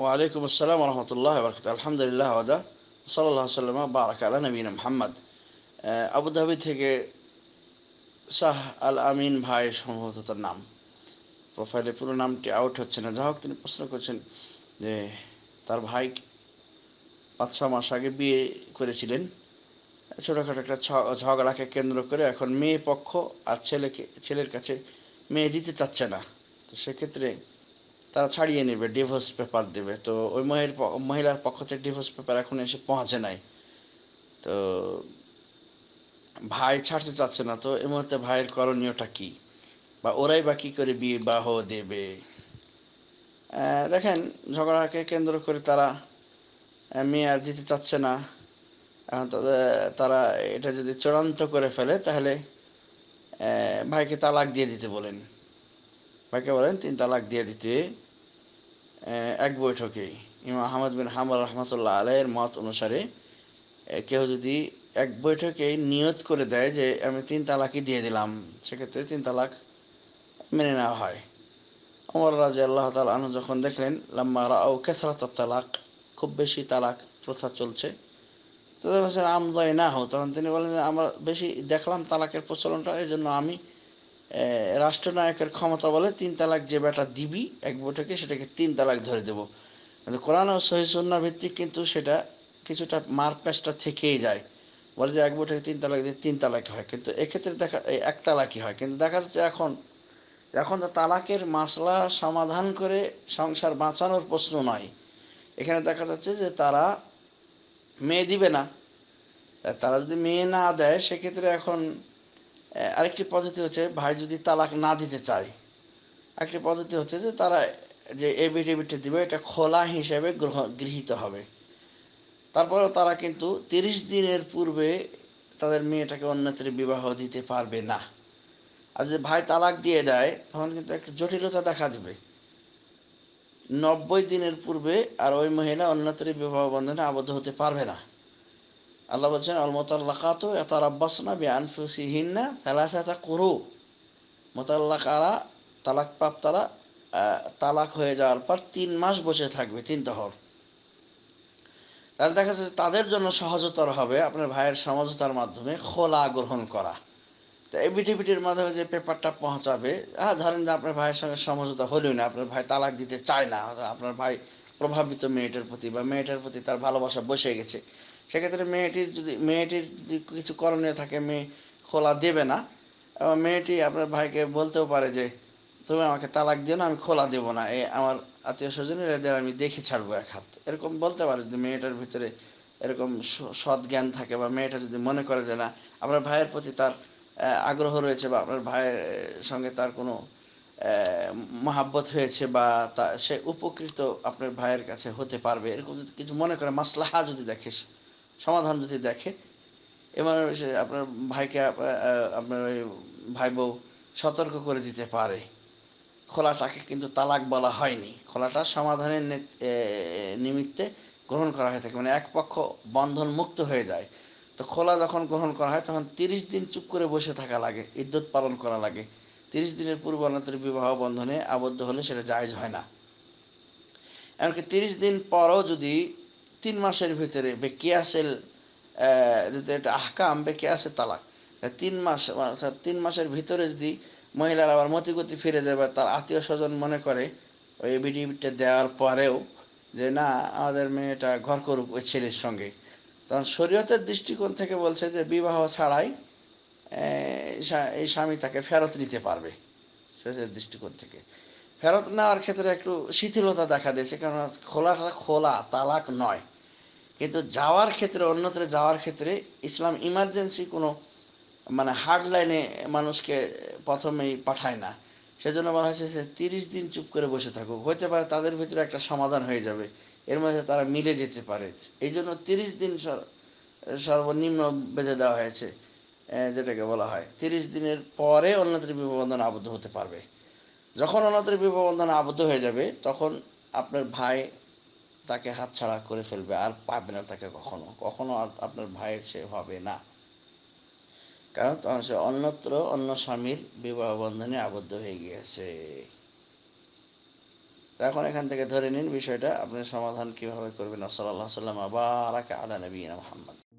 ওয়ালাইকুম আসসালাম রহমতুল্লাহ বরকাত আলহামদুলিল্লাহ আদা সাল্লাহ সাল্লাম বারাক আলা নবীন মোহাম্মদ আবুধাবি থেকে শাহ আল আমিন ভাই সম্ভবত তার নাম প্রোফাইলে পুরো নামটি আউট হচ্ছে না যা হোক তিনি প্রশ্ন করছেন যে তার ভাই পাঁচ ছ মাস আগে বিয়ে করেছিলেন ছোটোখাটো একটা ঝগড়াকে কেন্দ্র করে এখন মেয়ে পক্ষ আর ছেলেকে ছেলের কাছে মেয়ে দিতে চাচ্ছে না তো সেক্ষেত্রে তারা ছাড়িয়ে নেবে ডিভোর্স পেপার দেবে তো ওই মহিলার মহিলার পক্ষ থেকে ডিভোর্স পেপার এখন এসে পৌঁছে নাই তো ভাই ছাড়তে চাচ্ছে না তো এই মুহূর্তে ভাইয়ের করণীয়টা কি বা ওরাই বা কী করে বিয়ে দেবে দেখেন ঝগড়াকে কেন্দ্র করে তারা মেয়ে আর দিতে চাচ্ছে না এখন তারা এটা যদি চূড়ান্ত করে ফেলে তাহলে ভাইকে তালাক দিয়ে দিতে বলেন ভাইকে বলেন তিন তালাক দিয়ে দিতে এক বৈঠকে ইমাম আহমদ বিন হাম্বল রহমতুল্লাহ আলাইয়ের মত অনুসারে কেউ যদি এক বৈঠকে নিয়ত করে দেয় যে আমি তিন তালাকই দিয়ে দিলাম সেক্ষেত্রে তিন তালাক মেনে নেওয়া হয় অমর রাজা আল্লাহ তালা আনু যখন দেখলেন লাম্মা রাও কেসরাত তালাক খুব বেশি তালাক প্রথা চলছে তাদের হচ্ছেন আমদায় না হোক তখন তিনি বলেন আমরা বেশি দেখলাম তালাকের প্রচলনটা এই জন্য আমি রাষ্ট্রনায়কের ক্ষমতা বলে তিন তালাক যে বেটা দিবি এক বউটাকে সেটাকে তিন তালাক ধরে দেবো কিন্তু কোরআন ও সহিসন্না ভিত্তিক কিন্তু সেটা কিছুটা মারপ্যাচটা থেকেই যায় বলে যে এক বউটাকে তিন তালাক দিয়ে তিন তালাক হয় কিন্তু এক্ষেত্রে দেখা এক তালাকই হয় কিন্তু দেখা যাচ্ছে এখন এখন তো তালাকের মাসলা সমাধান করে সংসার বাঁচানোর প্রশ্ন নয় এখানে দেখা যাচ্ছে যে তারা মেয়ে দিবে না তারা যদি মেয়ে না দেয় সেক্ষেত্রে এখন আরেকটি পদ্ধতি হচ্ছে ভাই যদি তালাক না দিতে চায় একটি পদ্ধতি হচ্ছে যে তারা যে এভিডেভিটটি দিবে এটা খোলা হিসেবে গৃহীত হবে তারপরেও তারা কিন্তু তিরিশ দিনের পূর্বে তাদের মেয়েটাকে অন্যত্র বিবাহ দিতে পারবে না আর যদি ভাই তালাক দিয়ে দেয় তখন কিন্তু একটা জটিলতা দেখা দেবে নব্বই দিনের পূর্বে আর ওই মহিলা অন্যত্র বিবাহ বন্ধনে আবদ্ধ হতে পারবে না আল্লাহ বলছেন অলমতাল্লাকাত এতার না বিআনফুসিহিন্না ফেলাসাতা করু মোতাল্লাকারা তালাকপ্রাপ্তারা তালাক হয়ে যাওয়ার পর তিন মাস বসে থাকবে তিন দহর তাহলে দেখা যাচ্ছে তাদের জন্য সহজতর হবে আপনার ভাইয়ের সমঝোতার মাধ্যমে খোলা গ্রহণ করা তো এবিটিভিটির মাধ্যমে যে পেপারটা পৌঁছাবে হ্যাঁ ধরেন যে আপনার ভাইয়ের সঙ্গে সমঝোতা হলেও না আপনার ভাই তালাক দিতে চায় না আপনার ভাই প্রভাবিত মেয়েটার প্রতি বা মেয়েটার প্রতি তার ভালোবাসা বসে গেছে সেক্ষেত্রে মেয়েটির যদি মেয়েটির যদি কিছু করণীয় থাকে মেয়ে খোলা দেবে না এবং মেয়েটি আপনার ভাইকে বলতেও পারে যে তুমি আমাকে তালাক দিও না আমি খোলা দেবো না এই আমার আত্মীয় স্বজনের এদের আমি দেখে ছাড়বো এক হাত এরকম বলতে পারে যদি মেয়েটার ভিতরে এরকম সৎ জ্ঞান থাকে বা মেয়েটা যদি মনে করে যে না আপনার ভাইয়ের প্রতি তার আগ্রহ রয়েছে বা আপনার ভাইয়ের সঙ্গে তার কোনো মহাব্বত হয়েছে বা তা সে উপকৃত আপনার ভাইয়ের কাছে হতে পারবে এরকম যদি কিছু মনে করে মাসলাহা যদি দেখে সমাধান যদি দেখে এবার আপনার ভাইকে আপনার ওই ভাই বউ সতর্ক করে দিতে পারে খোলাটাকে কিন্তু তালাক বলা হয়নি খোলাটা সমাধানের নিমিত্তে গ্রহণ করা হয়ে থাকে মানে এক পক্ষ বন্ধন মুক্ত হয়ে যায় তো খোলা যখন গ্রহণ করা হয় তখন তিরিশ দিন চুপ করে বসে থাকা লাগে ইদ্যুৎ পালন করা লাগে তিরিশ দিনের পূর্বান্তর বিবাহ বন্ধনে আবদ্ধ হলে সেটা জায়জ হয় না এমনকি তিরিশ দিন পরও যদি তিন মাসের ভিতরে বেকিয়াসেল যদি এটা আহকাম বেকিয়াসে তালাক তিন মাস অর্থাৎ আচ্ছা, তিন মাসের ভিতরে যদি মহিলার আবার মতিগতি ফিরে যাবে তার আত্মীয় স্বজন মনে করে ওই বিডিটা দেওয়ার পরেও যে না আমাদের মেয়েটা ঘর করুক ওই ছেলের সঙ্গে তখন শরীয়তের দৃষ্টিকোণ থেকে বলছে যে বিবাহ ছাড়াই এই স্বামী তাকে ফেরত নিতে পারবে শরীয়তের দৃষ্টিকোণ থেকে ফেরত নেওয়ার ক্ষেত্রে একটু শিথিলতা দেখা দিয়েছে কারণ খোলাটা খোলা তালাক নয় কিন্তু যাওয়ার ক্ষেত্রে অন্যত্র যাওয়ার ক্ষেত্রে ইসলাম ইমার্জেন্সি কোনো মানে হার্ড লাইনে মানুষকে প্রথমেই পাঠায় না সেজন্য বলা হয়েছে যে তিরিশ দিন চুপ করে বসে থাকুক হতে পারে তাদের ভিতরে একটা সমাধান হয়ে যাবে এর মধ্যে তারা মিলে যেতে পারে এই জন্য তিরিশ দিন সর্বনিম্ন বেঁধে দেওয়া হয়েছে যেটাকে বলা হয় তিরিশ দিনের পরে অন্যত্র বিবাহ বন্ধন আবদ্ধ হতে পারবে যখন বিবাহ বন্ধনে আবদ্ধ হয়ে যাবে তখন আপনার ভাই তাকে হাতছাড়া করে ফেলবে আর পাবে না তাকে কখনো কখনো আপনার ভাইয়ের সে হবে না কারণ তখন সে অন্যত্র অন্য স্বামীর বিবাহ বন্ধনে আবদ্ধ হয়ে গিয়েছে এখন এখান থেকে ধরে নিন বিষয়টা আপনি সমাধান কিভাবে করবেন সাল্লাহ সাল্লাম আবার আলা নবীন মোহাম্মদ